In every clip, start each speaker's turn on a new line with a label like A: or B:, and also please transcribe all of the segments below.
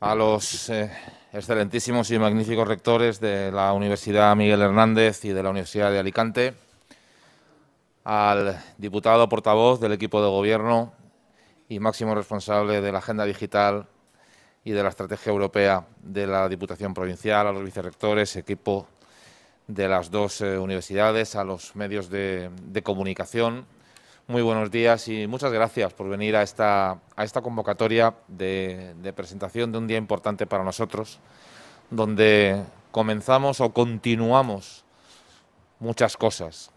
A: a los eh, excelentísimos y magníficos rectores de la Universidad Miguel Hernández y de la Universidad de Alicante, al diputado portavoz del equipo de gobierno y máximo responsable de la agenda digital y de la estrategia europea de la Diputación Provincial, a los vicerrectores, equipo de las dos eh, universidades, a los medios de comunicación, muy buenos días y muchas gracias por venir a esta, a esta convocatoria de, de, presentación de un día importante para nosotros, donde comenzamos o continuamos muchas cosas.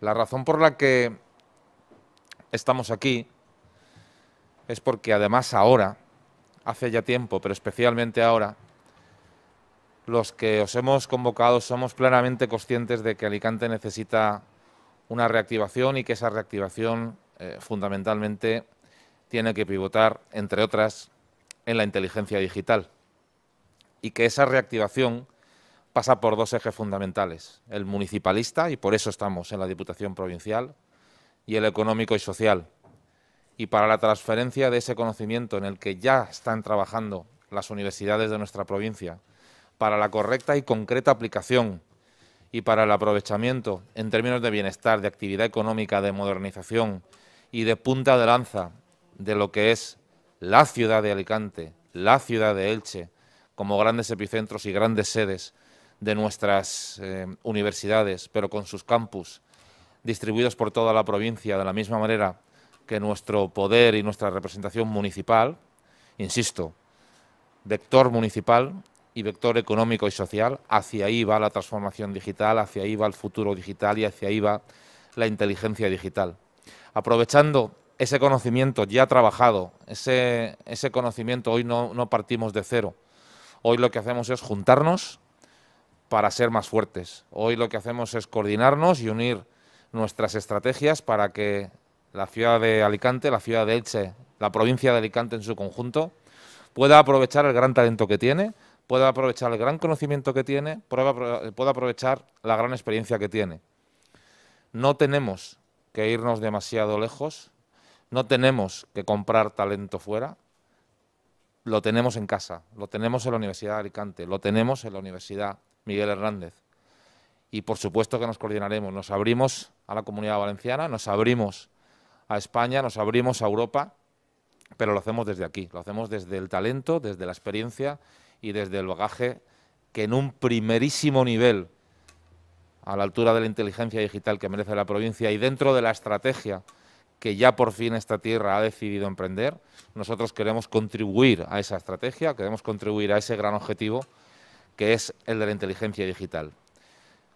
A: La razón por la que estamos aquí es porque además ahora, hace ya tiempo, pero especialmente ahora, los que os hemos convocado somos plenamente conscientes de que Alicante necesita una reactivación y que esa reactivación eh, fundamentalmente tiene que pivotar, entre otras, en la inteligencia digital. Y que esa reactivación pasa por dos ejes fundamentales, el municipalista, y por eso estamos en la Diputación Provincial, y el económico y social. Y para la transferencia de ese conocimiento en el que ya están trabajando las universidades de nuestra provincia, para la correcta y concreta aplicación y para el aprovechamiento en términos de bienestar, de actividad económica, de modernización y de punta de lanza de lo que es la ciudad de Alicante, la ciudad de Elche, como grandes epicentros y grandes sedes de nuestras eh, universidades, pero con sus campus distribuidos por toda la provincia, de la misma manera que nuestro poder y nuestra representación municipal, insisto, vector municipal, y vector económico y social. Hacia ahí va la transformación digital, hacia ahí va el futuro digital y hacia ahí va la inteligencia digital. Aprovechando ese conocimiento ya trabajado, ese, conocimiento hoy no, no partimos de cero. Hoy lo que hacemos es juntarnos para ser más fuertes. Hoy lo que hacemos es coordinarnos y unir nuestras estrategias para que la ciudad de Alicante, la ciudad de Elche, la provincia de Alicante en su conjunto, pueda aprovechar el gran talento que tiene, pueda aprovechar el gran conocimiento que tiene, pueda aprovechar la gran experiencia que tiene. No tenemos que irnos demasiado lejos, no tenemos que comprar talento fuera, lo tenemos en casa, lo tenemos en la Universidad de Alicante, lo tenemos en la Universidad Miguel Hernández. Y por supuesto que nos coordinaremos, nos abrimos a la comunidad valenciana, nos abrimos a España, nos abrimos a Europa, pero lo hacemos desde aquí, lo hacemos desde el talento, desde la experiencia y desde el bagaje que en un primerísimo nivel, a la altura de la inteligencia digital que merece la provincia y dentro de la estrategia que ya por fin esta tierra ha decidido emprender, nosotros queremos contribuir a esa estrategia, queremos contribuir a ese gran objetivo que es el de la inteligencia digital.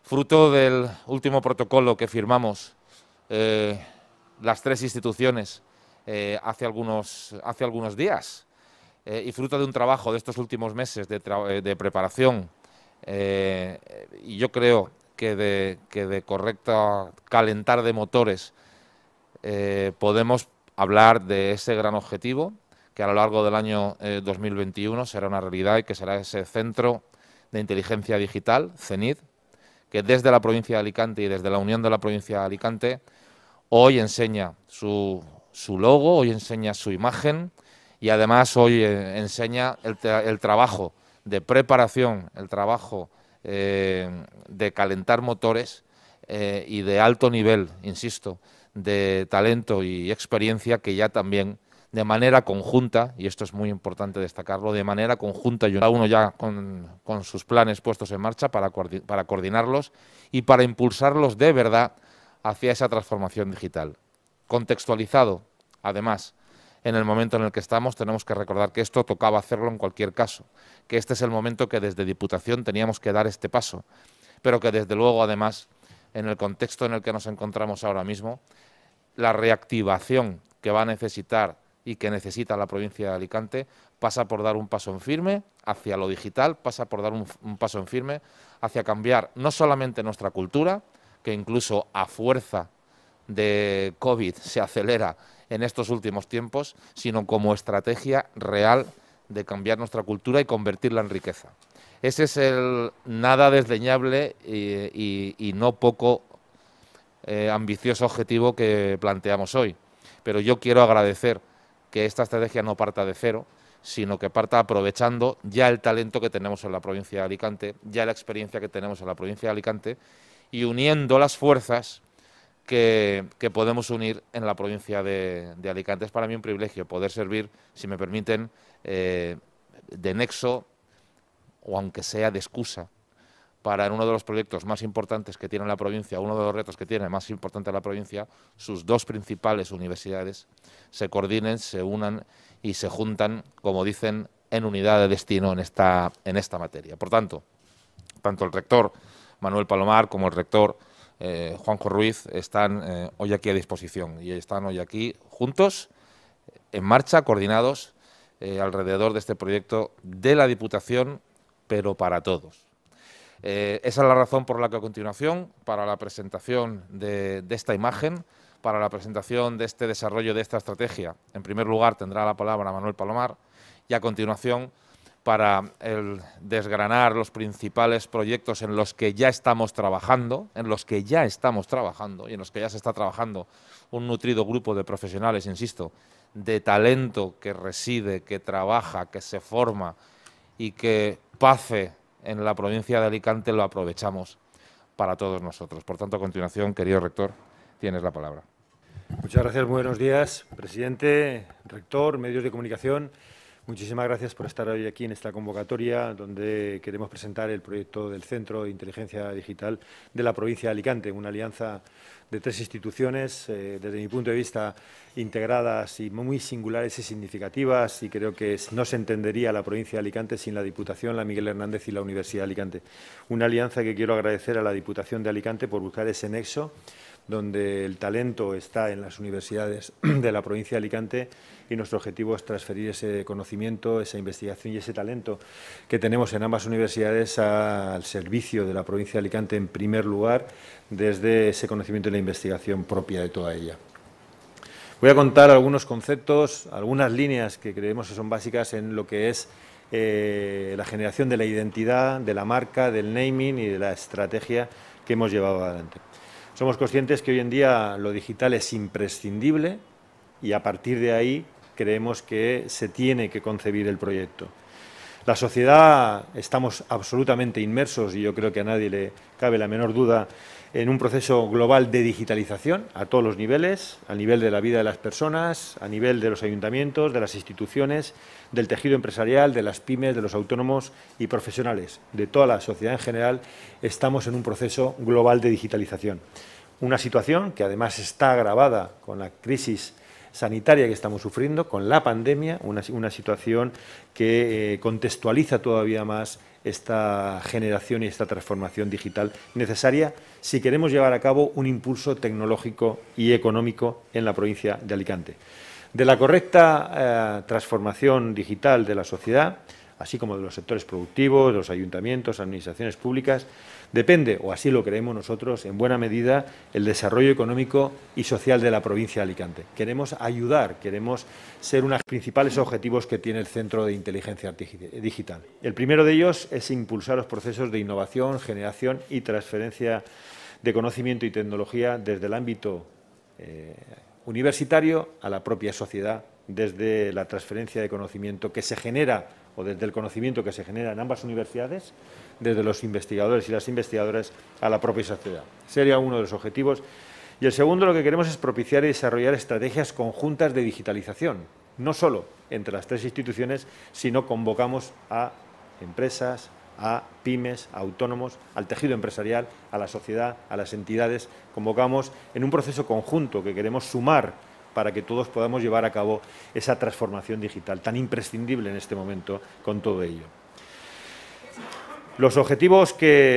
A: Fruto del último protocolo que firmamos eh, las tres instituciones eh, hace algunos días, eh, y fruto de un trabajo de estos últimos meses de, eh, preparación eh, y yo creo que de, correcto calentar de motores podemos hablar de ese gran objetivo que a lo largo del año 2021 será una realidad y que será ese centro de inteligencia digital, CENID, que desde la provincia de Alicante y desde la Unión de la provincia de Alicante hoy enseña su, su logo, hoy enseña su imagen, y además hoy eh, enseña el, trabajo de preparación, el trabajo eh, de calentar motores eh, y de alto nivel, insisto, de talento y experiencia que ya también de manera conjunta, y esto es muy importante destacarlo, de manera conjunta, y cada uno ya con, sus planes puestos en marcha para coordinarlos y para impulsarlos de verdad hacia esa transformación digital. Contextualizado, además, en el momento en el que estamos, tenemos que recordar que esto tocaba hacerlo en cualquier caso, que este es el momento que desde Diputación teníamos que dar este paso, pero que desde luego, además, en el contexto en el que nos encontramos ahora mismo, la reactivación que va a necesitar y que necesita la provincia de Alicante pasa por dar un paso en firme hacia lo digital, pasa por dar un, paso en firme hacia cambiar no solamente nuestra cultura, que incluso a fuerza de COVID se acelera en estos últimos tiempos, sino como estrategia real de cambiar nuestra cultura y convertirla en riqueza. Ese es el nada desdeñable y, no poco eh, ambicioso objetivo que planteamos hoy. Pero yo quiero agradecer que esta estrategia no parta de cero, sino que parta aprovechando ya el talento que tenemos en la provincia de Alicante, ya la experiencia que tenemos en la provincia de Alicante, y uniendo las fuerzas que, podemos unir en la provincia de, Alicante. Es para mí un privilegio poder servir, si me permiten, eh, de nexo o aunque sea de excusa para en uno de los proyectos más importantes que tiene la provincia, uno de los retos que tiene más importante la provincia, sus dos principales universidades se coordinen, se unan y se juntan, como dicen, en unidad de destino en esta, en esta materia. Por tanto, tanto el rector Manuel Palomar como el rector eh, Juanjo Ruiz están eh, hoy aquí a disposición y están hoy aquí juntos, en marcha, coordinados eh, alrededor de este proyecto de la Diputación, pero para todos. esa es la razón por la que a continuación, para la presentación de esta imagen, para la presentación de este desarrollo de esta estrategia, en primer lugar tendrá la palabra Manuel Palomar y a continuación para el desgranar los principales proyectos en los que ya estamos trabajando, en los que ya estamos trabajando y en los que ya se está trabajando un nutrido grupo de profesionales, insisto, de talento que reside, que trabaja, que se forma y que pase en la provincia de Alicante lo aprovechamos para todos nosotros. Por tanto, a continuación, querido rector, tienes la palabra.
B: Muchas gracias, buenos días, presidente, rector, medios de comunicación. Muchísimas gracias por estar hoy aquí en esta convocatoria donde queremos presentar el proyecto del Centro de Inteligencia Digital de la provincia de Alicante, una alianza de tres instituciones, eh, desde mi punto de vista, integradas y muy singulares y significativas, y creo que no se entendería la provincia de Alicante sin la Diputación, la Miguel Hernández y la Universidad de Alicante. Una alianza que quiero agradecer a la Diputación de Alicante por buscar ese nexo donde el talento está en las universidades de la provincia de Alicante y nuestro objetivo es transferir ese conocimiento, esa investigación y ese talento que tenemos en ambas universidades al servicio de la provincia de Alicante en primer lugar desde ese conocimiento y la investigación propia de toda ella. Voy a contar algunos conceptos, algunas líneas que creemos que son básicas en lo que es eh, la generación de la identidad, de la marca, del naming y de la estrategia que hemos llevado adelante. Somos conscientes que hoy en día lo digital es imprescindible y a partir de ahí creemos que se tiene que concebir el proyecto. La sociedad estamos absolutamente inmersos, y yo creo que a nadie le cabe la menor duda, en un proceso global de digitalización a todos los niveles, a nivel de la vida de las personas, a nivel de los ayuntamientos, de las instituciones, del tejido empresarial, de las pymes, de los autónomos y profesionales, de toda la sociedad en general, estamos en un proceso global de digitalización. Una situación que además está agravada con la crisis sanitaria que estamos sufriendo, con la pandemia, una, situación que eh, contextualiza todavía más esta generación y esta transformación digital necesaria si queremos llevar a cabo un impulso tecnológico y económico en la provincia de Alicante. De la correcta eh, transformación digital de la sociedad, así como de los sectores productivos, de los ayuntamientos, administraciones públicas, Depende, o así lo creemos nosotros, en buena medida, el desarrollo económico y social de la provincia de Alicante. Queremos ayudar, queremos ser uno de los principales objetivos que tiene el Centro de Inteligencia Digital. El primero de ellos es impulsar los procesos de innovación, generación y transferencia de conocimiento y tecnología desde el ámbito eh, universitario a la propia sociedad, desde la transferencia de conocimiento que se genera o desde el conocimiento que se genera en ambas universidades desde los investigadores y las investigadoras a la propia sociedad. Sería uno de los objetivos. Y el segundo, lo que queremos es propiciar y desarrollar estrategias conjuntas de digitalización, no solo entre las tres instituciones, sino convocamos a empresas, a pymes, a autónomos, al tejido empresarial, a la sociedad, a las entidades. Convocamos en un proceso conjunto que queremos sumar para que todos podamos llevar a cabo esa transformación digital tan imprescindible en este momento con todo ello. Los objetivos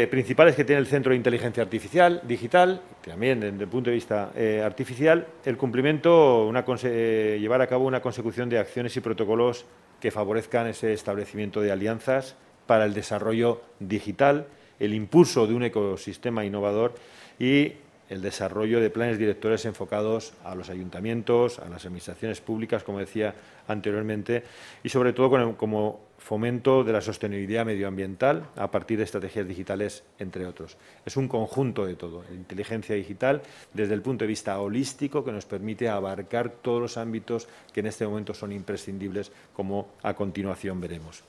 B: principales que tiene el Centro de Inteligencia Artificial, Digital, también desde el punto de vista eh, artificial, el cumplimiento, eh, llevar a cabo una consecución de acciones y protocolos que favorezcan ese establecimiento de alianzas para el desarrollo digital, el impulso de un ecosistema innovador y el desarrollo de planes directores enfocados a los ayuntamientos, a las administraciones públicas, como decía anteriormente, y sobre todo como fomento de la sostenibilidad medioambiental a partir de estrategias digitales, entre otros. Es un conjunto de todo, inteligencia digital desde el punto de vista holístico que nos permite abarcar todos los ámbitos que en este momento son imprescindibles, como a continuación veremos.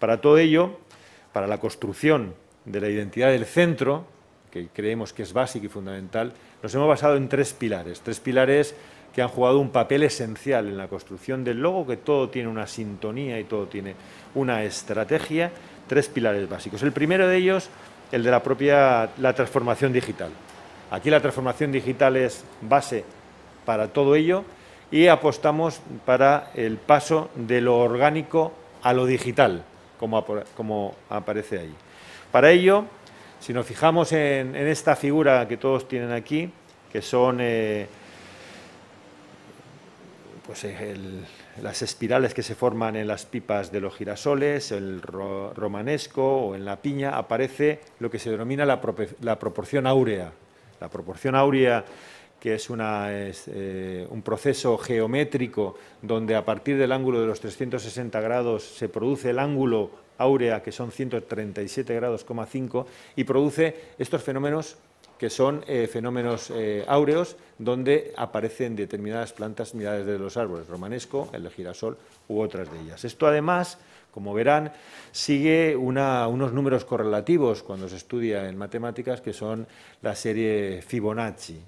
B: Para todo ello, para la construcción de la identidad del centro, que creemos que es básico y fundamental, nos hemos basado en tres pilares, tres pilares que han jugado un papel esencial en la construcción del logo, que todo tiene una sintonía y todo tiene una estrategia, tres pilares básicos. El primero de ellos, el de la propia la transformación digital. Aquí la transformación digital es base para todo ello y apostamos para el paso de lo orgánico a lo digital, como, como aparece ahí. Para ello, si nos fijamos en, esta figura que todos tienen aquí, que son eh, pues, eh, las espirales que se forman en las pipas de los girasoles, el romanesco o en la piña, aparece lo que se denomina la, proporción áurea. La proporción áurea, que es, eh, un proceso geométrico donde a partir del ángulo de los 360 grados se produce el ángulo áurea, que son 137 grados, y produce estos fenómenos que son eh, fenómenos eh, áureos donde aparecen determinadas plantas miradas desde los árboles, romanesco, el de girasol u otras de ellas. Esto además, como verán, sigue unos números correlativos cuando se estudia en matemáticas que son la serie Fibonacci.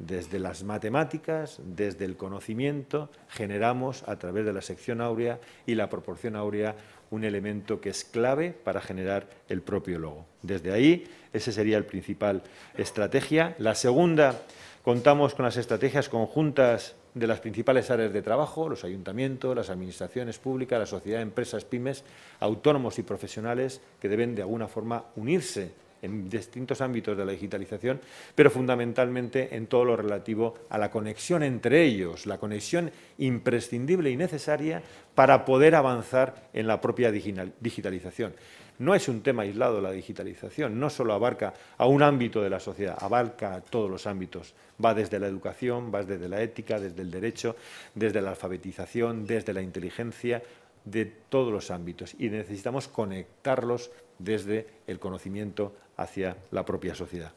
B: Desde las matemáticas, desde el conocimiento, generamos a través de la sección áurea y la proporción áurea un elemento que es clave para generar el propio logo. Desde ahí, esa sería la principal estrategia. La segunda, contamos con las estrategias conjuntas de las principales áreas de trabajo, los ayuntamientos, las administraciones públicas, la sociedad de empresas, pymes, autónomos y profesionales que deben de alguna forma unirse en distintos ámbitos de la digitalización, pero fundamentalmente en todo lo relativo a la conexión entre ellos, la conexión imprescindible y necesaria para poder avanzar en la propia digitalización. No es un tema aislado la digitalización, no solo abarca a un ámbito de la sociedad, abarca a todos los ámbitos. Va desde la educación, va desde la ética, desde el derecho, desde la alfabetización, desde la inteligencia, de todos los ámbitos y necesitamos conectarlos desde el conocimiento hacia la propia sociedad.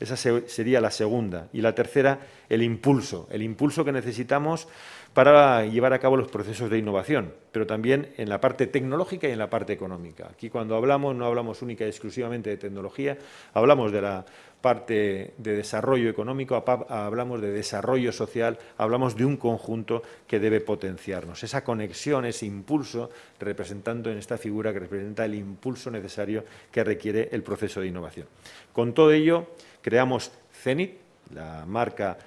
B: Esa sería la segunda. Y la tercera, el impulso. El impulso que necesitamos para llevar a cabo los procesos de innovación, pero también en la parte tecnológica y en la parte económica. Aquí cuando hablamos no hablamos única y exclusivamente de tecnología, hablamos de la parte de desarrollo económico, hablamos de desarrollo social, hablamos de un conjunto que debe potenciarnos. Esa conexión, ese impulso, representando en esta figura que representa el impulso necesario que requiere el proceso de innovación. Con todo ello, creamos CENIT, la marca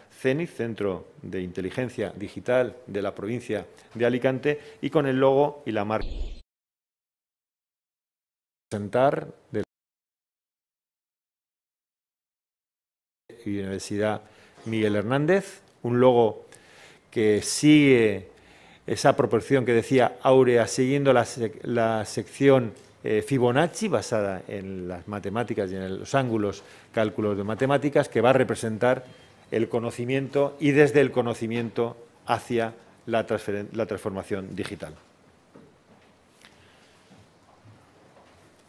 B: Centro de Inteligencia Digital de la provincia de Alicante, y con el logo y la marca. Presentar de la Universidad Miguel Hernández, un logo que sigue esa proporción que decía Aurea, siguiendo la, sección eh, Fibonacci, basada en las matemáticas y en los ángulos, cálculos de matemáticas, que va a representar el conocimiento y desde el conocimiento hacia la, transformación digital.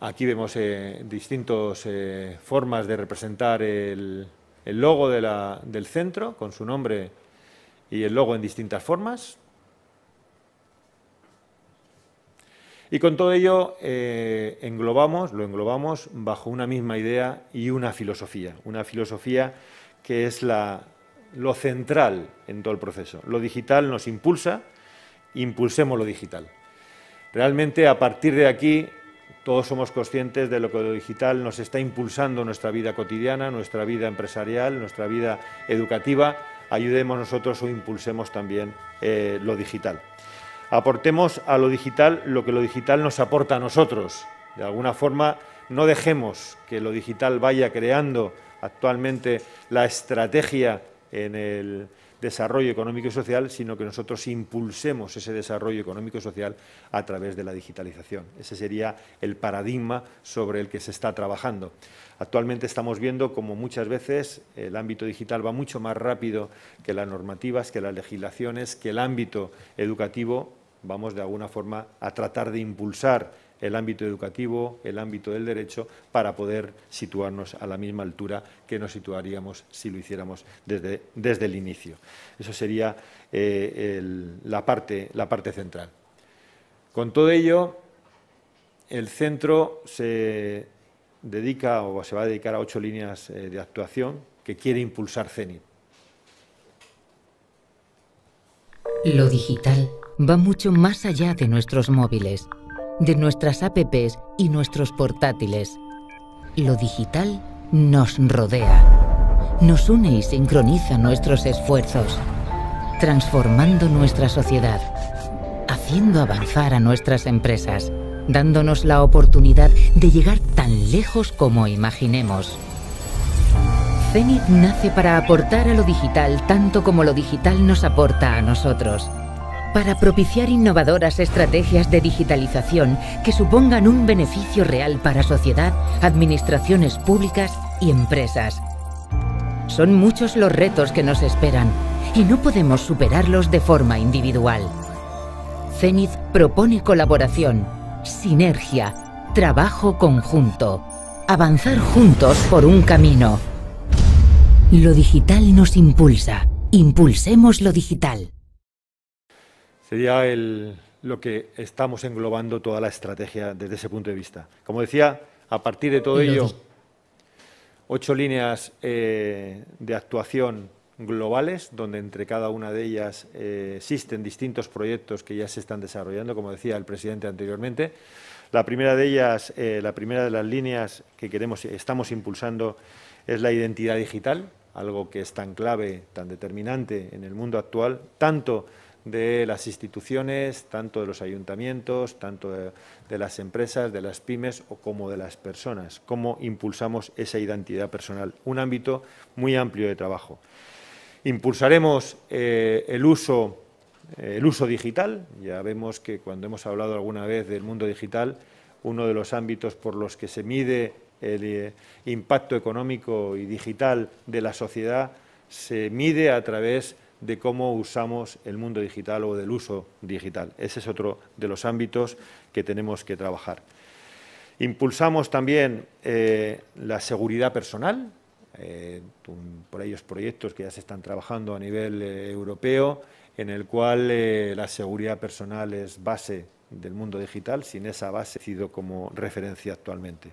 B: Aquí vemos eh, distintas eh, formas de representar el, logo del centro con su nombre y el logo en distintas formas. Y con todo ello eh, englobamos, lo englobamos bajo una misma idea y una filosofía, una filosofía que es lo central en todo el proceso. Lo digital nos impulsa, impulsemos lo digital. Realmente a partir de aquí todos somos conscientes de lo que lo digital nos está impulsando nuestra vida cotidiana, nuestra vida empresarial, nuestra vida educativa. Ayudemos nosotros o impulsemos también eh, lo digital. Aportemos a lo digital lo que lo digital nos aporta a nosotros. De alguna forma, no dejemos que lo digital vaya creando actualmente la estrategia en el desarrollo económico y social, sino que nosotros impulsemos ese desarrollo económico y social a través de la digitalización. Ese sería el paradigma sobre el que se está trabajando. Actualmente estamos viendo como muchas veces el ámbito digital va mucho más rápido que las normativas, que las legislaciones, que el ámbito educativo. Vamos de alguna forma a tratar de impulsar el ámbito educativo, el ámbito del derecho, para poder situarnos a la misma altura que nos situaríamos si lo hiciéramos desde, desde el inicio. Eso sería eh, la, parte, la parte central. Con todo ello, el centro se dedica o se va a dedicar a ocho líneas eh, de actuación que quiere impulsar CENI.
C: Lo digital va mucho más allá de nuestros móviles de nuestras apps y nuestros portátiles. Lo digital nos rodea, nos une y sincroniza nuestros esfuerzos, transformando nuestra sociedad, haciendo avanzar a nuestras empresas, dándonos la oportunidad de llegar tan lejos como imaginemos. Zenith nace para aportar a lo digital tanto como lo digital nos aporta a nosotros para propiciar innovadoras estrategias de digitalización que supongan un beneficio real para sociedad, administraciones públicas y empresas. Son muchos los retos que nos esperan y no podemos superarlos de forma individual. CENIZ propone colaboración, sinergia, trabajo conjunto, avanzar juntos por un camino. Lo digital nos impulsa. Impulsemos lo digital.
B: Sería el, lo que estamos englobando toda la estrategia desde ese punto de vista. Como decía, a partir de todo ello, ocho líneas eh, de actuación globales, donde entre cada una de ellas eh, existen distintos proyectos que ya se están desarrollando, como decía el presidente anteriormente. La primera de ellas, eh, la primera de las líneas que queremos, estamos impulsando es la identidad digital, algo que es tan clave, tan determinante en el mundo actual, tanto de las instituciones, tanto de los ayuntamientos, tanto de, las empresas, de las pymes o como de las personas. Cómo impulsamos esa identidad personal. Un ámbito muy amplio de trabajo. Impulsaremos eh, el, uso, eh, el uso digital. Ya vemos que cuando hemos hablado alguna vez del mundo digital, uno de los ámbitos por los que se mide el eh, impacto económico y digital de la sociedad se mide a través de cómo usamos el mundo digital o del uso digital. Ese es otro de los ámbitos que tenemos que trabajar. Impulsamos también eh, la seguridad personal, eh, por ellos proyectos que ya se están trabajando a nivel eh, europeo, en el cual la seguridad personal es base del mundo digital, sin esa base ha sido como referencia actualmente.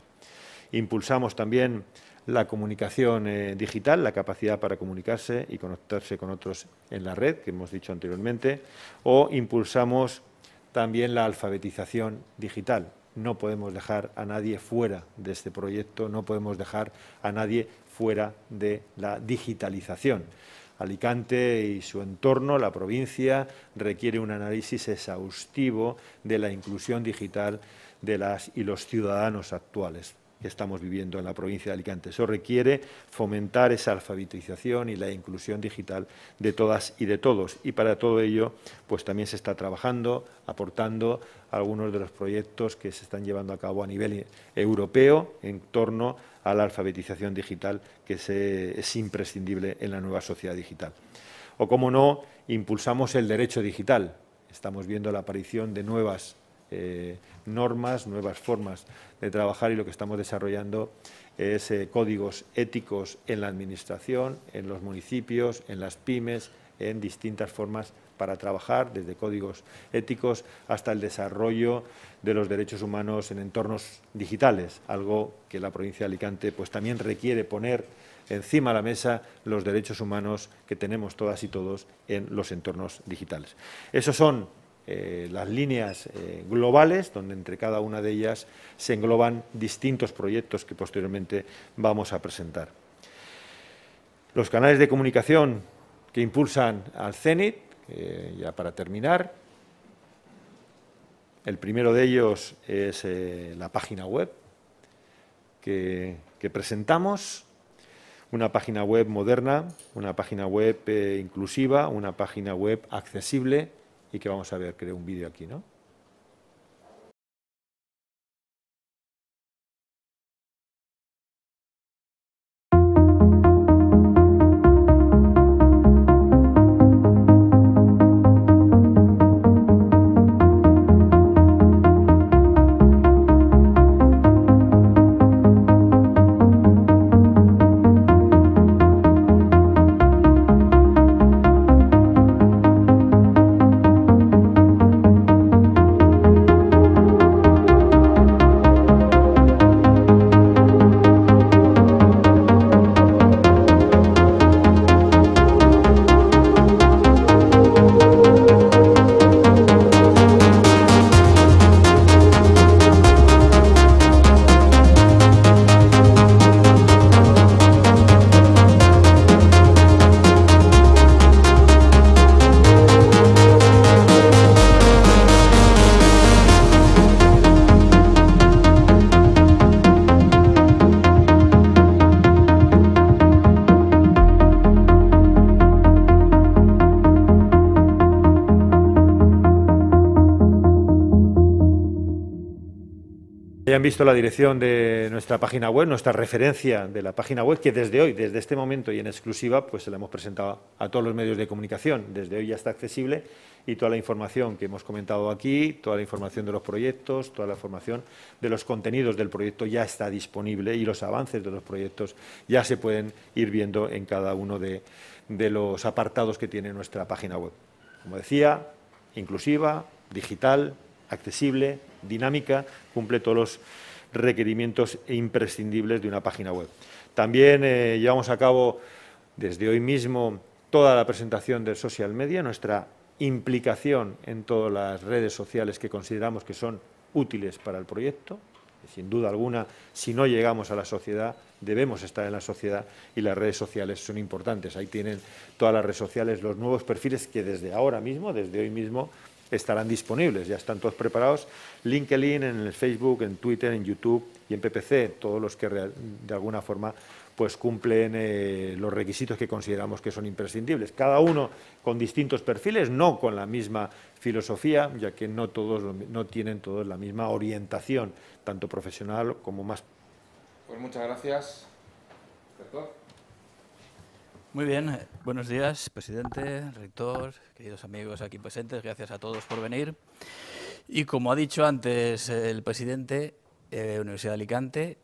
B: Impulsamos también la comunicación eh, digital, la capacidad para comunicarse y conectarse con otros en la red, que hemos dicho anteriormente, o impulsamos también la alfabetización digital. No podemos dejar a nadie fuera de este proyecto, no podemos dejar a nadie fuera de la digitalización. Alicante y su entorno, la provincia, requiere un análisis exhaustivo de la inclusión digital de las y los ciudadanos actuales que estamos viviendo en la provincia de Alicante. Eso requiere fomentar esa alfabetización y la inclusión digital de todas y de todos. Y para todo ello, pues también se está trabajando, aportando algunos de los proyectos que se están llevando a cabo a nivel europeo en torno a la alfabetización digital que es imprescindible en la nueva sociedad digital. O, como no, impulsamos el derecho digital. Estamos viendo la aparición de nuevas eh, normas, nuevas formas de trabajar y lo que estamos desarrollando es eh, códigos éticos en la administración, en los municipios, en las pymes, en distintas formas para trabajar, desde códigos éticos hasta el desarrollo de los derechos humanos en entornos digitales, algo que la provincia de Alicante pues también requiere poner encima de la mesa los derechos humanos que tenemos todas y todos en los entornos digitales. Esos son eh, las líneas eh, globales, donde entre cada una de ellas se engloban distintos proyectos que posteriormente vamos a presentar. Los canales de comunicación que impulsan al CENIT, eh, ya para terminar. El primero de ellos es la página web que, presentamos, una página web moderna, una página web inclusiva, una página web accesible y que vamos a ver, creo, un vídeo aquí, ¿no? visto la dirección de nuestra página web, nuestra referencia de la página web, que desde hoy, desde este momento y en exclusiva, pues se la hemos presentado a todos los medios de comunicación. Desde hoy ya está accesible y toda la información que hemos comentado aquí, toda la información de los proyectos, toda la información de los contenidos del proyecto ya está disponible y los avances de los proyectos ya se pueden ir viendo en cada uno de, de los apartados que tiene nuestra página web. Como decía, inclusiva, digital, accesible, dinámica, cumple todos los requerimientos imprescindibles de una página web. También eh, llevamos a cabo desde hoy mismo toda la presentación del social media, nuestra implicación en todas las redes sociales que consideramos que son útiles para el proyecto. Sin duda alguna, si no llegamos a la sociedad, debemos estar en la sociedad y las redes sociales son importantes. Ahí tienen todas las redes sociales los nuevos perfiles que desde ahora mismo, desde hoy mismo, estarán disponibles, ya están todos preparados. LinkedIn, en el Facebook, en Twitter, en YouTube y en PPC, todos los que de alguna forma pues cumplen eh, los requisitos que consideramos que son imprescindibles. Cada uno con distintos perfiles, no con la misma filosofía, ya que no, todos, no tienen todos la misma orientación, tanto profesional como más.
A: Pues muchas gracias,
D: muy bien, eh, buenos días, presidente, rector, queridos amigos aquí presentes, gracias a todos por venir. Y como ha dicho antes el presidente, eh, Universidad de Alicante,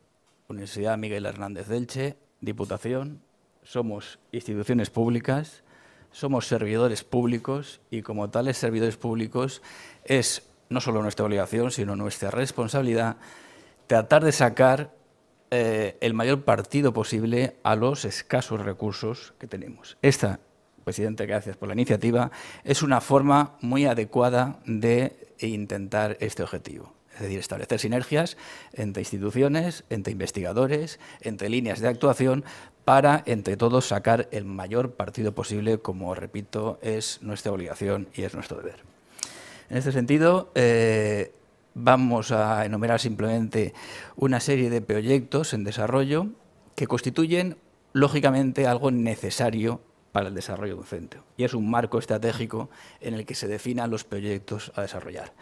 D: Universidad Miguel Hernández Delche, Diputación, somos instituciones públicas, somos servidores públicos y como tales servidores públicos es no solo nuestra obligación, sino nuestra responsabilidad tratar de sacar eh, el mayor partido posible a los escasos recursos que tenemos. Esta, presidente, gracias por la iniciativa, es una forma muy adecuada de intentar este objetivo. Es decir, establecer sinergias entre instituciones, entre investigadores, entre líneas de actuación, para entre todos sacar el mayor partido posible, como repito, es nuestra obligación y es nuestro deber. En este sentido, eh, vamos a enumerar simplemente una serie de proyectos en desarrollo que constituyen, lógicamente, algo necesario para el desarrollo de un centro. Y es un marco estratégico en el que se definan los proyectos a desarrollar.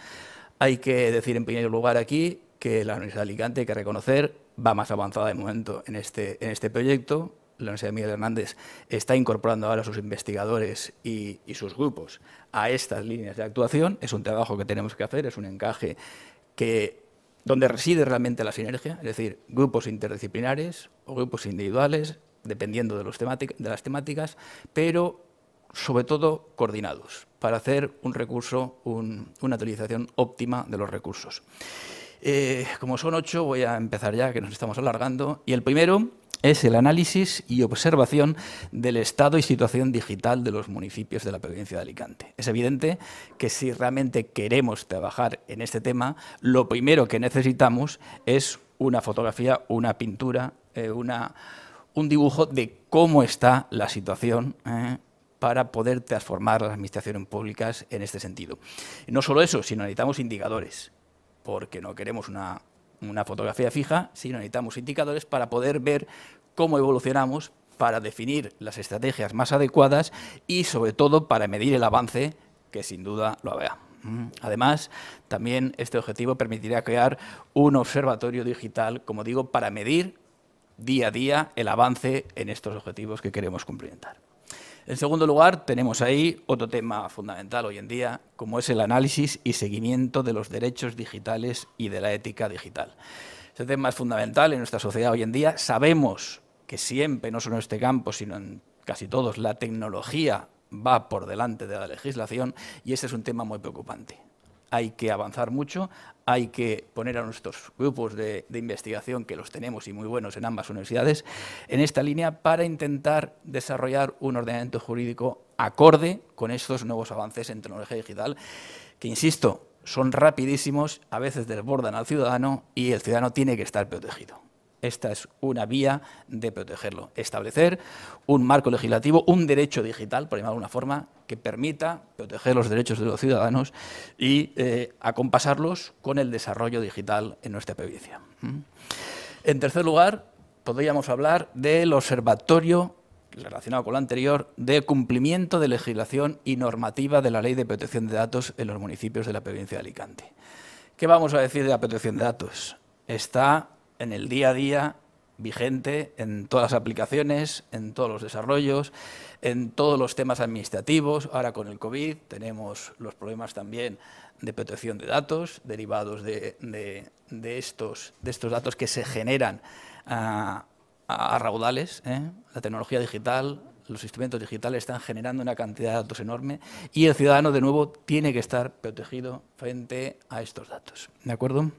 D: Hay que decir, en primer lugar, aquí que la Universidad de Alicante, hay que reconocer, va más avanzada de momento en este, en este proyecto la Universidad Miguel Hernández está incorporando ahora a sus investigadores y, sus grupos a estas líneas de actuación. Es un trabajo que tenemos que hacer, es un encaje que donde reside realmente la sinergia, es decir, grupos interdisciplinares o grupos individuales, dependiendo de, las temáticas, pero sobre todo coordinados, para hacer un recurso, una utilización óptima de los recursos. Eh, como son ocho, voy a empezar ya, que nos estamos alargando. Y el primero es el análisis y observación del estado y situación digital de los municipios de la provincia de Alicante. Es evidente que si realmente queremos trabajar en este tema, lo primero que necesitamos es una fotografía, una pintura, eh, una, un dibujo de cómo está la situación. Eh, para poder transformar las administraciones públicas en este sentido. No solo eso, sino necesitamos indicadores, porque no queremos una una fotografía fija, sino necesitamos indicadores para poder ver cómo evolucionamos, para definir las estrategias más adecuadas y sobre todo para medir el avance, que sin duda lo habrá. Mm. Además, también este objetivo permitirá crear un observatorio digital, como digo, para medir día a día el avance en estos objetivos que queremos cumplimentar. En segundo lugar, tenemos ahí otro tema fundamental hoy en día, como es el análisis y seguimiento de los derechos digitales y de la ética digital. Ese tema es fundamental en nuestra sociedad hoy en día. Sabemos que siempre, no solo en este campo, sino en casi todos, la tecnología va por delante de la legislación y ese es un tema muy preocupante. Hay que avanzar mucho, hay que poner a nuestros grupos de, investigación, que los tenemos y muy buenos en ambas universidades, en esta línea para intentar desarrollar un ordenamiento jurídico acorde con estos nuevos avances en tecnología digital, que, insisto, son rapidísimos, a veces desbordan al ciudadano y el ciudadano tiene que estar protegido. Esta es una vía de protegerlo. Establecer un marco legislativo, un derecho digital, por llamarlo de alguna forma, que permita proteger los derechos de los ciudadanos y eh, acompasarlos con el desarrollo digital en nuestra provincia. ¿Mm? En tercer lugar, podríamos hablar del observatorio relacionado con lo anterior, de cumplimiento de legislación y normativa de la Ley de Protección de Datos en los municipios de la provincia de Alicante. ¿Qué vamos a decir de la protección de datos? Está en el día a día vigente en todas las aplicaciones, en todos los desarrollos, en todos los temas administrativos. Ahora con el COVID tenemos los problemas también de protección de datos derivados de, estos, datos que se generan a, raudales. ¿eh? La tecnología digital, los instrumentos digitales están generando una cantidad de datos enorme y el ciudadano, de nuevo, tiene que estar protegido frente a estos datos. ¿De acuerdo?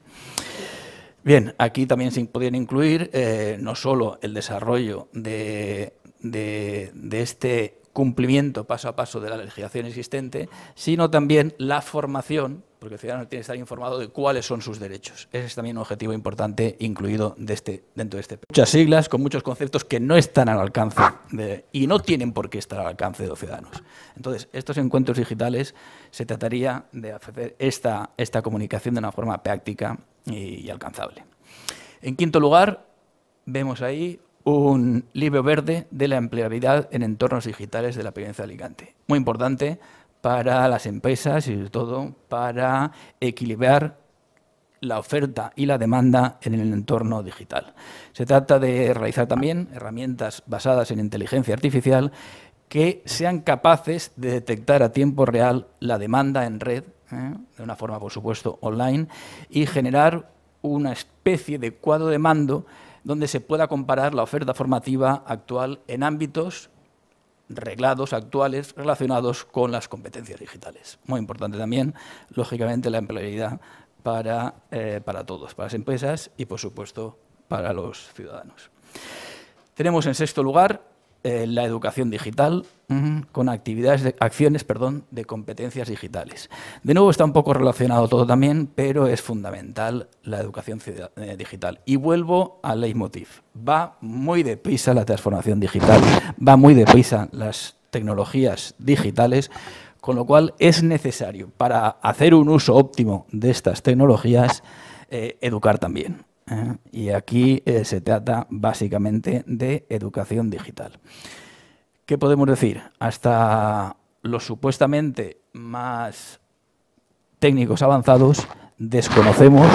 D: Bien, aquí también se podían incluir eh, no solo el desarrollo de, de, de, este cumplimiento paso a paso de la legislación existente, sino también la formación, porque el ciudadano tiene que estar informado de cuáles son sus derechos. Ese es también un objetivo importante incluido este, dentro de este. Muchas siglas con muchos conceptos que no están al alcance y no tienen por qué estar al alcance de los ciudadanos. Entonces, estos encuentros digitales se trataría de hacer esta, esta comunicación de una forma práctica y alcanzable. En quinto lugar, vemos ahí un libro verde de la empleabilidad en entornos digitales de la provincia de Alicante. Muy importante para las empresas y sobre todo para equilibrar la oferta y la demanda en el entorno digital. Se trata de realizar también herramientas basadas en inteligencia artificial que sean capaces de detectar a tiempo real la demanda en red, ¿eh? de una forma, por supuesto, online, y generar una especie de cuadro de mando donde se pueda comparar la oferta formativa actual en ámbitos reglados actuales relacionados con las competencias digitales. Muy importante también, lógicamente, la empleabilidad para, eh, todos, para las empresas y, por supuesto, para los ciudadanos. Tenemos en sexto lugar eh, la educación digital, con actividades de, acciones perdón, de competencias digitales. De nuevo está un poco relacionado todo también, pero es fundamental la educación eh, digital. Y vuelvo al leitmotiv. Va muy de deprisa la transformación digital, va muy de deprisa las tecnologías digitales, con lo cual es necesario para hacer un uso óptimo de estas tecnologías eh, educar también. ¿eh? Y aquí se trata básicamente de educación digital. ¿qué podemos decir? Hasta los supuestamente más técnicos avanzados desconocemos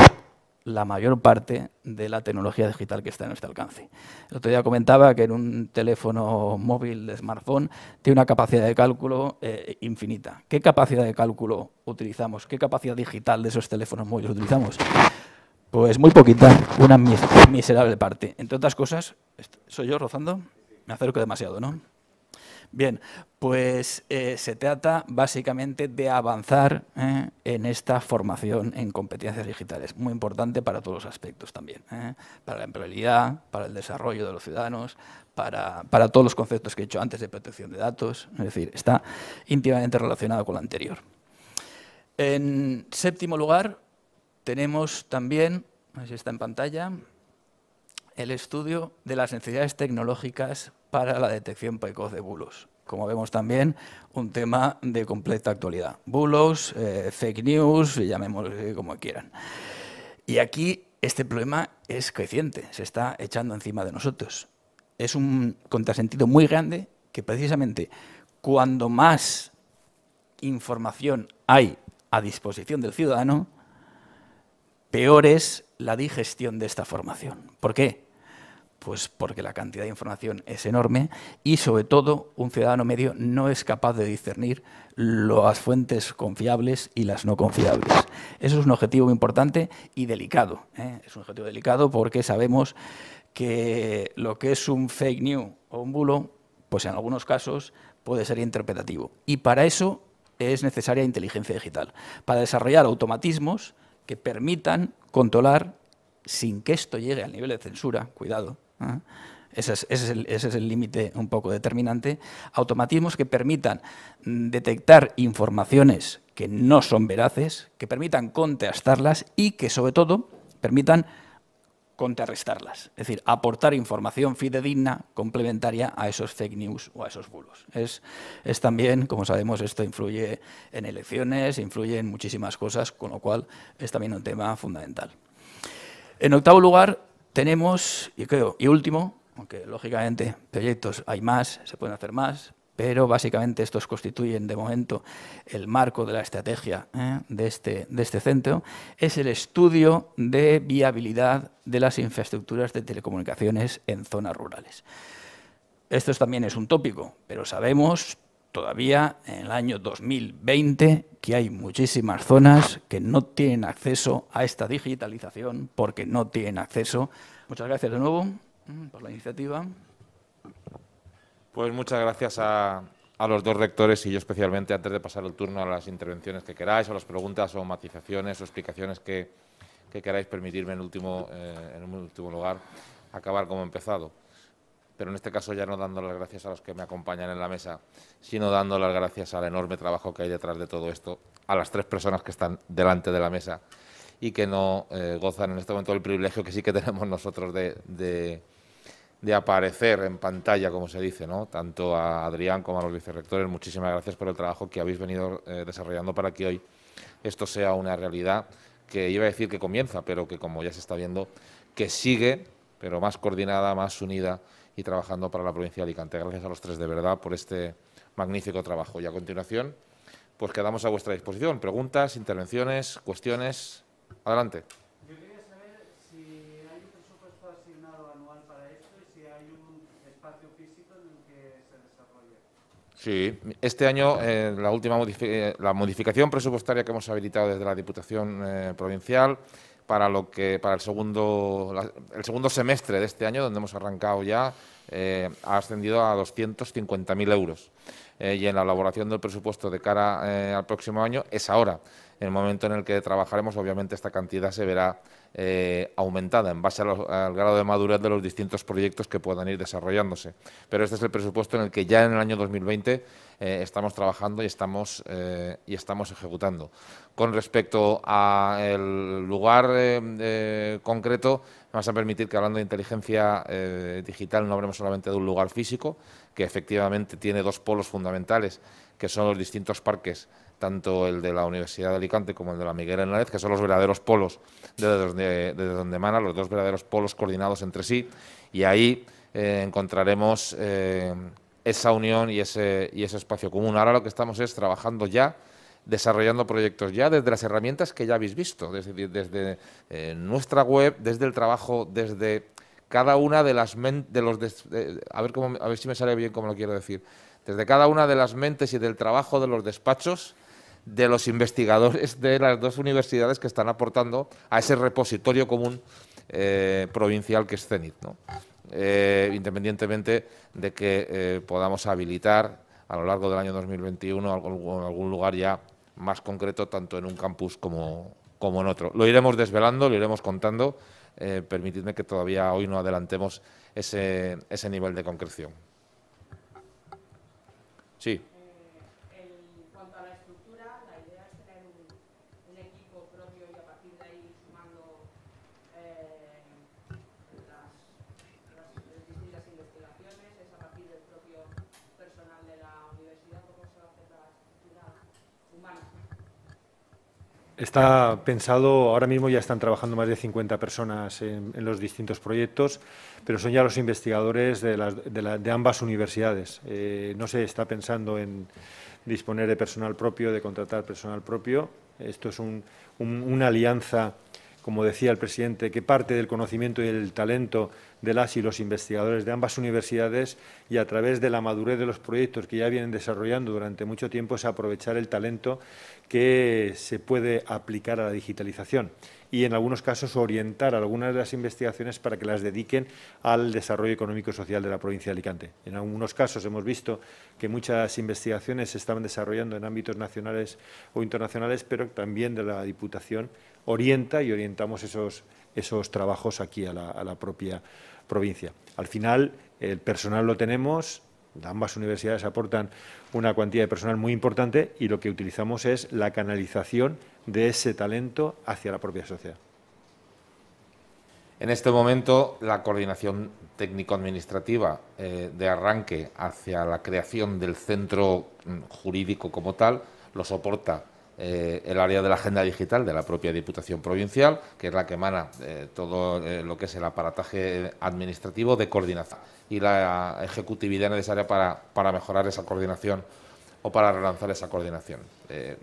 D: la mayor parte de la tecnología digital que está en nuestro alcance. El otro día comentaba que en un teléfono móvil de smartphone tiene una capacidad de cálculo eh, infinita. ¿Qué capacidad de cálculo utilizamos? ¿Qué capacidad digital de esos teléfonos móviles utilizamos? Pues muy poquita, una miserable parte. Entre otras cosas, ¿soy yo rozando? Me acerco demasiado, ¿no? Bien, pues eh, se trata básicamente de avanzar eh, en esta formación en competencias digitales, muy importante para todos los aspectos también, eh, para la empleabilidad, para el desarrollo de los ciudadanos, para, todos los conceptos que he hecho antes de protección de datos, es decir, está íntimamente relacionado con lo anterior. En séptimo lugar, tenemos también, si está en pantalla, el estudio de las necesidades tecnológicas para la detección precoz de bulos. Como vemos también, un tema de completa actualidad. Bulos, eh, fake news, llamémoslo como quieran. Y aquí este problema es creciente, se está echando encima de nosotros. Es un contrasentido muy grande que precisamente cuando más información hay a disposición del ciudadano, peor es la digestión de esta formación. ¿Por qué? Pues porque la cantidad de información es enorme y sobre todo un ciudadano medio no es capaz de discernir las fuentes confiables y las no confiables. Eso es un objetivo importante y delicado. ¿eh? Es un objetivo delicado porque sabemos que lo que es un fake news o un bulo, pues en algunos casos puede ser interpretativo. Y para eso es necesaria inteligencia digital, para desarrollar automatismos que permitan controlar sin que esto llegue al nivel de censura, cuidado, ¿eh? Ese es, el límite un poco determinante. Automatismos que permitan detectar informaciones que no son veraces, que permitan contrastarlas y que, sobre todo, permitan contrarrestarlas. Es decir, aportar información fidedigna, complementaria a esos fake news o a esos bulos. Es, es también, como sabemos, esto influye en elecciones, influye en muchísimas cosas, con lo cual es también un tema fundamental. En octavo lugar, tenemos, y creo, y último, aunque lógicamente proyectos hay más, se pueden hacer más, pero básicamente estos constituyen de momento el marco de la estrategia ¿eh? de, este, de este centro, es el estudio de viabilidad de las infraestructuras de telecomunicaciones en zonas rurales. Esto también es un tópico, pero sabemos todavía en el año 2020 que hay muchísimas zonas que no tienen acceso a esta digitalización porque no tienen acceso. Muchas gracias de nuevo mm, por la iniciativa.
A: Pues muchas gracias a, los dos rectores y yo especialmente antes de pasar el turno a las intervenciones que queráis, o las preguntas o matizaciones o explicaciones que, queráis permitirme en último, eh, en último lugar acabar como he empezado pero en este caso ya no dando las gracias a los que me acompañan en la mesa, sino dando las gracias al enorme trabajo que hay detrás de todo esto, a las tres personas que están delante de la mesa y que no eh, gozan en este momento del privilegio que sí que tenemos nosotros de, aparecer en pantalla, como se dice, ¿no? Tanto a Adrián como a los vicerrectores, muchísimas gracias por el trabajo que habéis venido eh, desarrollando para que hoy esto sea una realidad que iba a decir que comienza, pero que como ya se está viendo, que sigue, pero más coordinada, más unida y trabajando para la provincia de Alicante. Gracias a los tres de verdad por este magnífico trabajo. Y a continuación, pues quedamos a vuestra disposición. Preguntas, intervenciones, cuestiones. Adelante.
B: Yo quería saber si hay un presupuesto asignado anual para esto y si hay un espacio físico en que
A: se desarrolle. Sí, este año eh, la última eh, la modificación presupuestaria que hemos habilitado desde la Diputación eh, Provincial para lo que para el segundo el segundo semestre de este año donde hemos arrancado ya eh, ha ascendido a 250.000 euros eh, y en la elaboración del presupuesto de cara eh, al próximo año es ahora el momento en el que trabajaremos obviamente esta cantidad se verá eh, aumentada en base al grado de madurez de los distintos proyectos que puedan ir desarrollándose. Pero este es el presupuesto en el que ya en el año 2020 eh, estamos trabajando y estamos, eh, y estamos ejecutando. Con respecto al lugar concreto, vamos vas a permitir que hablando de inteligencia digital no hablemos solamente de un lugar físico, que efectivamente tiene dos polos fundamentales, que son los distintos parques tanto el de la Universidad de Alicante como el de la Miguel Hernández, que son los verdaderos polos de donde, desde los dos verdaderos polos coordinados entre sí, y ahí eh, encontraremos eh, esa unión y ese, y ese espacio común. Ahora lo que estamos es trabajando ya desarrollando proyectos ya desde las herramientas que ya habéis visto, desde, desde eh, nuestra web, desde el trabajo, desde cada una de las de los a, ver cómo, a ver si me sale bien lo quiero decir, desde cada una de las mentes y del trabajo de los despachos de los investigadores de las dos universidades que están aportando a ese repositorio común eh, provincial que es CENIT, eh, independientemente de que eh, podamos habilitar a lo largo del año 2021 algún, algún lugar ya más concreto, tanto en un campus como, en otro. Lo iremos desvelando, lo iremos contando. permitidme que todavía hoy no adelantemos ese, ese nivel de concreción. Sí.
B: Está pensado, ahora mismo ya están trabajando más de 50 personas en, los distintos proyectos, pero son ya los investigadores de, ambas universidades. Eh, no se está pensando en disponer de personal propio, de contratar personal propio. Esto es un, una alianza, como decía el presidente, que parte del conocimiento y el talento de las y los investigadores de ambas universidades y a través de la madurez de los proyectos que ya vienen desarrollando durante mucho tiempo es aprovechar el talento que se puede aplicar a la digitalización y en algunos casos orientar algunas de las investigaciones para que las dediquen al desarrollo económico y social de la provincia de Alicante. En algunos casos hemos visto que muchas investigaciones se estaban desarrollando en ámbitos nacionales o internacionales, pero también de la Diputación orienta y orientamos esos, trabajos aquí a la propia provincia. Al final, el personal lo tenemos, ambas universidades aportan una cantidad de personal muy importante y lo que
A: utilizamos es la canalización de ese talento hacia la propia sociedad. En este momento, la coordinación técnico-administrativa eh, de arranque hacia la creación del centro mm, jurídico como tal lo soporta eh, el área de la agenda digital de la propia Diputación Provincial, que es la que emana eh, todo lo que es el aparataje administrativo de coordinación y la ejecutividad necesaria para, mejorar esa coordinación o para relanzar esa coordinación. Eh,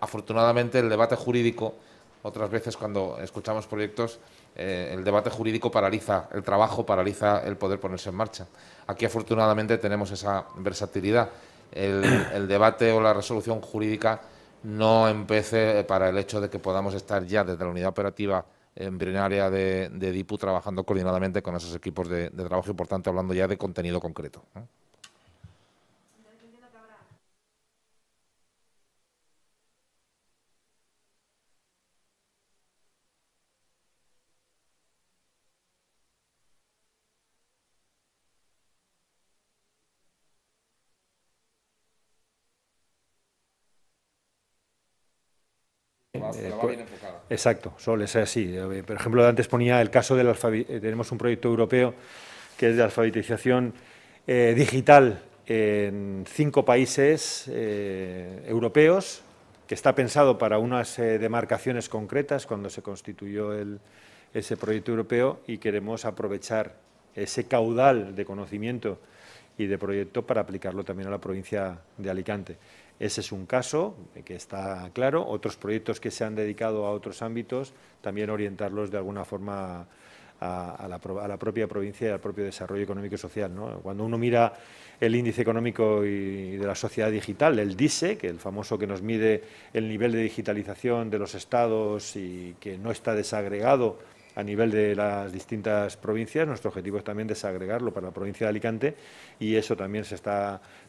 A: afortunadamente, el debate jurídico, otras veces cuando escuchamos proyectos, eh, el debate jurídico paraliza el trabajo, paraliza el poder ponerse en marcha. Aquí, afortunadamente, tenemos esa versatilidad. El, el debate o la resolución jurídica no empece para el hecho de que podamos estar ya desde la unidad operativa ...en área de, de DIPU trabajando coordinadamente con esos equipos de, trabajo y, por tanto, hablando ya de contenido concreto. Eh, pues,
B: exacto, solo es así. Por ejemplo, antes ponía el caso del eh, tenemos un proyecto europeo que es de alfabetización eh, digital en cinco países europeos, que está pensado para unas demarcaciones concretas cuando se constituyó ese proyecto europeo y queremos aprovechar ese caudal de conocimiento y de proyecto para aplicarlo también a la provincia de Alicante. Ese es un caso que está claro. Otros proyectos que se han dedicado a otros ámbitos, también orientarlos de alguna forma a, la, propia provincia y al propio desarrollo económico y social. Cuando uno mira el índice económico y, y de la sociedad digital, el DISE, que es el famoso que nos mide el nivel de digitalización de los estados y que no está desagregado a nivel de las distintas provincias, nuestro objetivo es también desagregarlo para la provincia de Alicante y eso también se está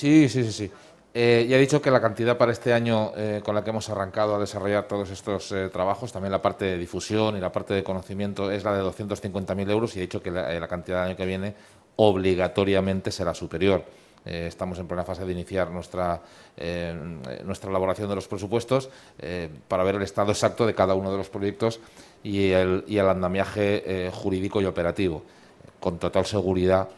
A: Sí, sí, sí, sí. Eh, ya he dicho que la cantidad para este año eh, con la que hemos arrancado a desarrollar todos estos eh, trabajos, también la parte de difusión y la parte de conocimiento, es la de 250.000 euros y he dicho que la, cantidad del año que viene obligatoriamente será superior. estamos en plena fase de iniciar nuestra, nuestra elaboración de los presupuestos para ver el estado exacto de cada uno de los proyectos y el, y el andamiaje jurídico y operativo. Con total seguridad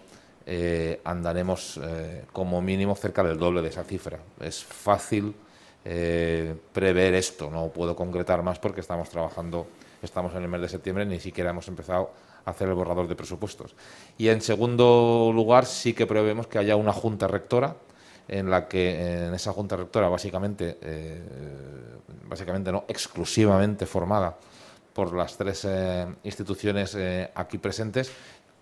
A: eh, andaremos eh, como mínimo cerca del doble de esa cifra. Es fácil eh, prever esto, no puedo concretar más porque estamos trabajando, estamos en el mes de septiembre, ni siquiera hemos empezado a hacer el borrador de presupuestos. Y en segundo lugar, sí que prevemos que haya una junta rectora en la que en esa junta rectora básicamente, básicamente no, exclusivamente formada por las tres instituciones aquí presentes,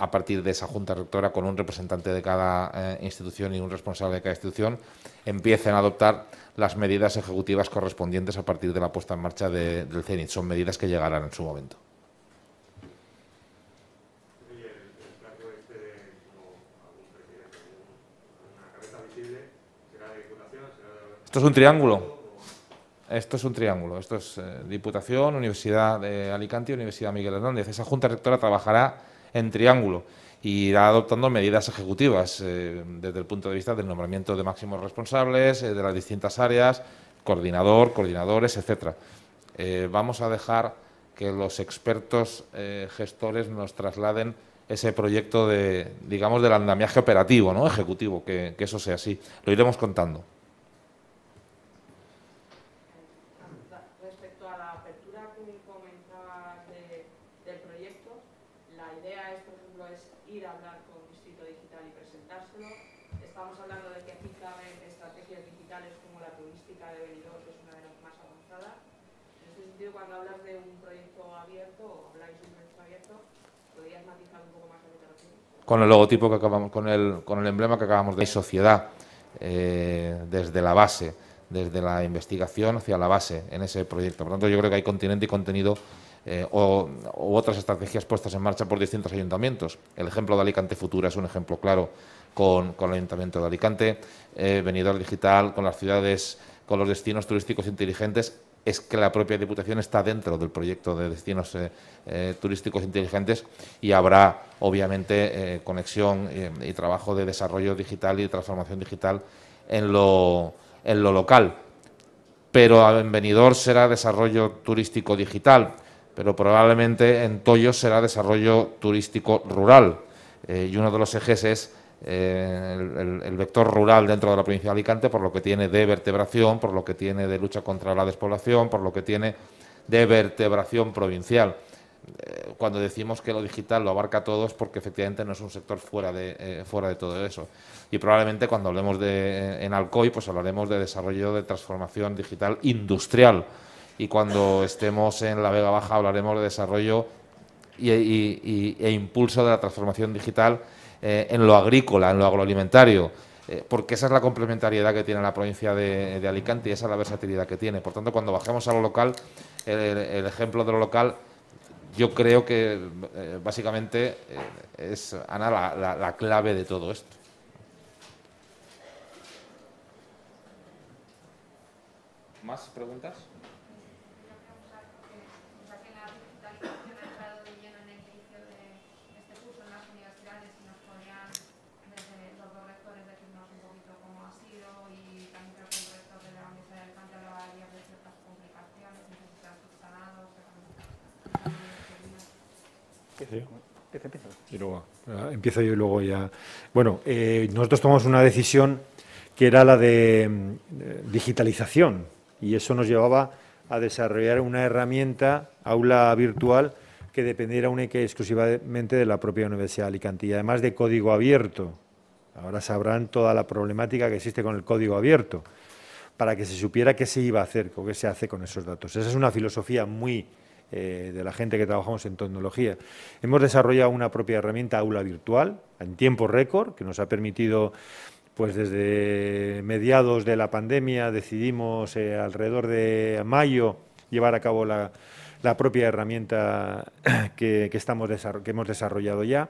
A: a partir de esa junta rectora, con un representante de cada eh, institución y un responsable de cada institución, empiecen a adoptar las medidas ejecutivas correspondientes a partir de la puesta en marcha del CENIT. Son medidas que llegarán en su momento. Esto es un triángulo. Esto es un triángulo. Esto es eh, Diputación, Universidad de Alicante y Universidad Miguel Hernández. Esa Junta Rectora trabajará en triángulo y irá adoptando medidas ejecutivas eh, desde el punto de vista del nombramiento de máximos responsables, eh, de las distintas áreas, coordinador, coordinadores, etcétera. Eh, vamos a dejar que los expertos gestores nos trasladen ese proyecto de, digamos, del andamiaje operativo, ¿no? Ejecutivo, que eso sea así. Lo iremos contando. con el logotipo que acabamos, con el, con el emblema que acabamos de... sociedad eh, desde la base, desde la investigación hacia la base en ese proyecto. Por lo tanto, yo creo que hay continente y contenido eh, o, u otras estrategias puestas en marcha por distintos ayuntamientos. El ejemplo de Alicante Futura es un ejemplo claro con, el Ayuntamiento de Alicante, eh, Venidor Digital, con las ciudades, con los destinos turísticos inteligentes es que la propia Diputación está dentro del proyecto de destinos eh, eh, turísticos inteligentes y habrá, obviamente, eh, conexión y trabajo de desarrollo digital y de transformación digital en lo, en lo local. Pero en Benidorm será desarrollo turístico digital, pero probablemente en Toyo será desarrollo turístico rural. y uno de los ejes es eh, el, vector rural dentro de la provincia de Alicante, por lo que tiene de vertebración, por lo que tiene de lucha contra la despoblación, por lo que tiene de vertebración provincial. Eh, cuando decimos que lo digital lo abarca a todos, porque efectivamente no es un sector fuera de, eh, fuera de todo eso. Y probablemente cuando hablemos de, en Alcoy, pues hablaremos de desarrollo de transformación digital industrial. Y cuando estemos en la Vega Baja hablaremos de desarrollo e impulso de la transformación digital eh, en lo agrícola, en lo agroalimentario, eh, porque esa es la complementariedad que tiene la provincia de, Alicante y esa es la versatilidad que tiene. Por tanto, cuando bajemos a lo local, el, ejemplo de lo local yo creo que eh, básicamente es, Ana, la clave de todo esto. ¿Más preguntas?
B: Ah, empiezo yo y luego ya. Bueno, eh, nosotros tomamos una decisión que era la de mm, eh, digitalización y eso nos llevaba a desarrollar una herramienta, aula virtual, que dependiera única y exclusivamente de la propia Universidad de Alicante y además de código abierto. Ahora sabrán toda la problemática que existe con el código abierto para que se supiera qué se iba a hacer, qué se hace con esos datos. Esa es una filosofía muy eh, de la gente que trabajamos en tecnología. Hemos desarrollado una propia herramienta aula virtual en tiempo récord que nos ha permitido pues desde mediados de la pandemia decidimos eh, alrededor de mayo llevar a cabo la, la propia herramienta que, que, estamos que hemos desarrollado ya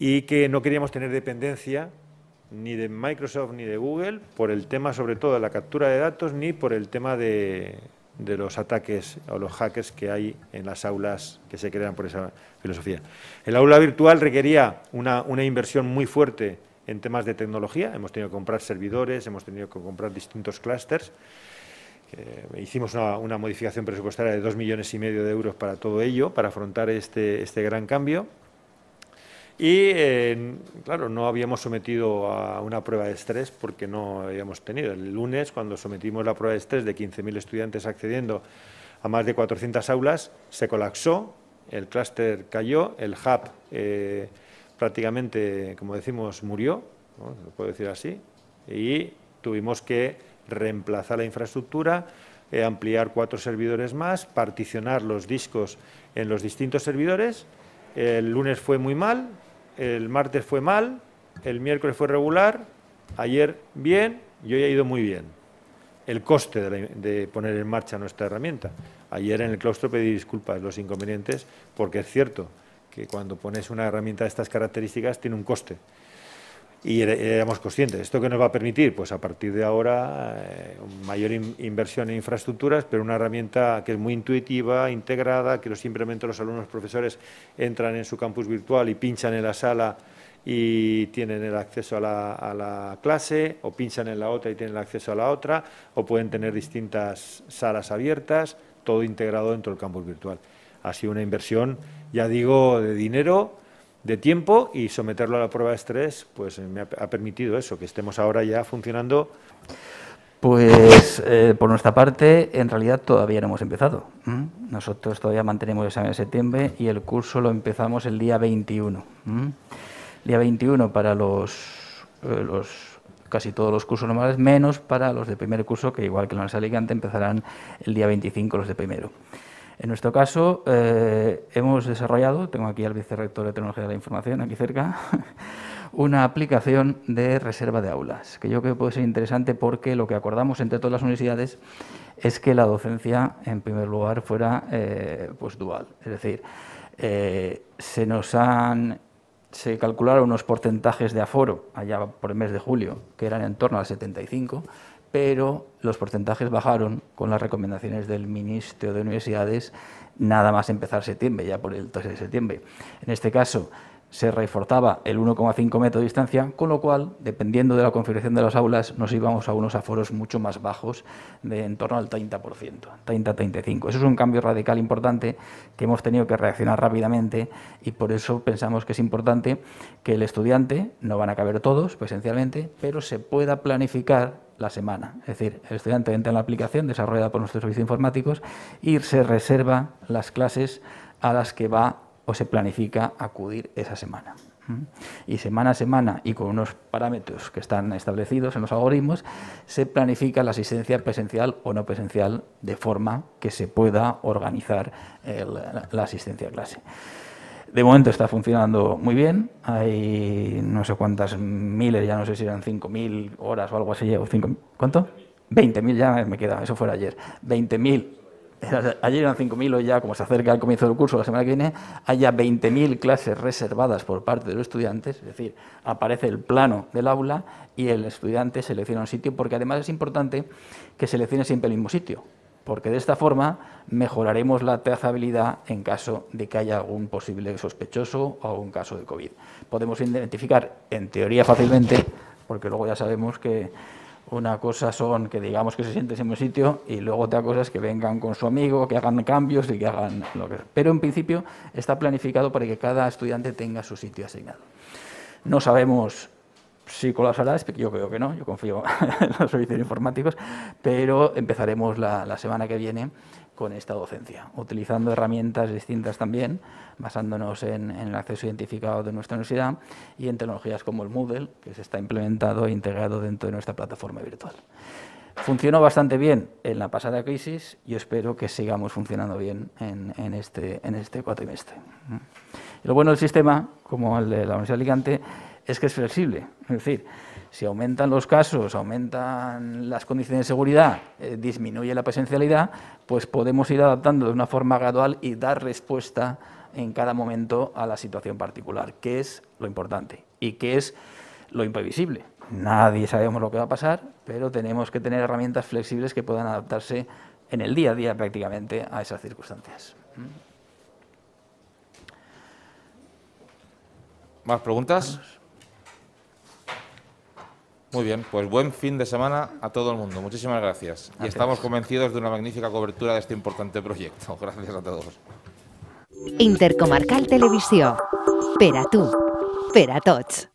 B: y que no queríamos tener dependencia ni de Microsoft ni de Google por el tema sobre todo de la captura de datos ni por el tema de, de los ataques o los hackers que hay en las aulas que se crean por esa filosofía. El aula virtual requería una, inversión muy fuerte en temas de tecnología. Hemos tenido que comprar servidores, hemos tenido que comprar distintos clústeres. Eh, hicimos una, modificación presupuestaria de dos millones y medio de euros para todo ello, para afrontar este, este gran cambio. Y claro, no habíamos sometido a una prueba de estrés porque no habíamos tenido. El lunes, cuando sometimos la prueba de estrés de 15.000 estudiantes accediendo a más de 400 aulas, se colapsó, el clúster cayó, el hub eh, prácticamente, como decimos, murió, ¿no? se puedo decir así, y tuvimos que reemplazar la infraestructura, eh, ampliar cuatro servidores más, particionar los discos en los distintos servidores. El lunes fue muy mal, el martes fue mal, el miércoles fue regular, ayer bien y hoy ha ido muy bien. El coste de, poner en marcha nuestra herramienta. Ayer en el claustro pedí disculpas los inconvenientes porque es cierto que cuando pones una herramienta de estas características tiene un coste y éramos conscientes. ¿Esto qué nos va a permitir? Pues a partir de ahora, eh, mayor inversión en infraestructuras, pero una herramienta que es muy intuitiva, integrada, que los, simplemente los alumnos profesores entran en su campus virtual y pinchan en la sala y tienen el acceso a la, a la clase, o pinchan en la otra y tienen el acceso a la otra, o pueden tener distintas salas abiertas, todo integrado dentro del campus virtual. Ha sido una inversión, ya digo, de dinero de tiempo y someterlo a la prueba de estrés, pues eh, me ha, permitido eso, que
D: estemos ahora ya
B: funcionando.
D: Pues eh, por nuestra parte, en realidad todavía no hemos empezado. Nosotros todavía mantenemos el examen de septiembre y el curso lo empezamos el día 21. El Día 21 para eh, los, casi todos los cursos normales, menos para los de primer curso, que igual que los de Alicante empezarán el día 25 los de primero. En nuestro caso, eh, hemos desarrollado, tengo aquí al vicerrector de Tecnología de la Información, aquí cerca, una aplicación de reserva de aulas, que yo creo que puede ser interesante porque lo que acordamos entre todas las universidades es que la docencia, en primer lugar, fuera eh, pues dual. Es decir, eh, se nos han se calcularon unos porcentajes de aforo allá por el mes de julio, que eran en torno al 75, pero los porcentajes bajaron con las recomendaciones del ministro de Universidades nada más empezar septiembre, ya por el 12 de septiembre. En este caso, se reforzaba el 1,5 metro de distancia, con lo cual, dependiendo de la configuración de las aulas, nos íbamos a unos aforos mucho más bajos, de en torno al 30%, 30-35%. Eso es un cambio radical importante que hemos tenido que reaccionar rápidamente y por eso pensamos que es importante que el estudiante, no van a caber todos presencialmente, pero se pueda planificar la semana. Es decir, el estudiante entra en la aplicación desarrollada por nuestros servicios informáticos y se reserva las clases a las que va o se planifica acudir esa semana. Y semana a semana y con unos parámetros que están establecidos en los algoritmos, se planifica la asistencia presencial o no presencial de forma que se pueda organizar la asistencia a clase. De momento está funcionando muy bien. Hay no sé cuántas miles, ya no sé si eran 5.000 horas o algo así, o 5, ¿cuánto? 20.000 ya me queda, eso fuera ayer. 20.000 ayer eran 5.000, hoy ya, como se acerca el comienzo del curso, la semana que viene, haya 20.000 clases reservadas por parte de los estudiantes, es decir, aparece el plano del aula y el estudiante selecciona un sitio, porque además es importante que seleccione siempre el mismo sitio, porque de esta forma mejoraremos la trazabilidad en caso de que haya algún posible sospechoso o algún caso de COVID. Podemos identificar, en teoría fácilmente, porque luego ya sabemos que una cosa son que digamos que se sienten en un sitio y luego otra cosa es que vengan con su amigo, que hagan cambios y que hagan lo que sea. Pero en principio está planificado para que cada estudiante tenga su sitio asignado. No sabemos si colapsará, yo creo que no, yo confío en los servicios informáticos, pero empezaremos la, la semana que viene con esta docencia, utilizando herramientas distintas también, basándonos en, el acceso identificado de nuestra universidad y en tecnologías como el Moodle, que se está implementado e integrado dentro de nuestra plataforma virtual. Funcionó bastante bien en la pasada crisis y espero que sigamos funcionando bien en, este, en este cuatrimestre. Lo bueno del sistema, como el de la Universidad de Alicante, es que es flexible. Es decir, si aumentan los casos, aumentan las condiciones de seguridad, eh, disminuye la presencialidad, pues podemos ir adaptando de una forma gradual y dar respuesta en cada momento a la situación particular, que es lo importante y que es lo imprevisible. Nadie sabemos lo que va a pasar, pero tenemos que tener herramientas flexibles que puedan adaptarse en el día a día prácticamente a esas circunstancias. ¿Más preguntas?
A: Muy bien, pues buen fin de semana a todo el mundo. Muchísimas gracias. Y estamos convencidos de una magnífica cobertura de este importante proyecto. Gracias a todos.
C: Intercomarcal Televisión. Peratú, tú.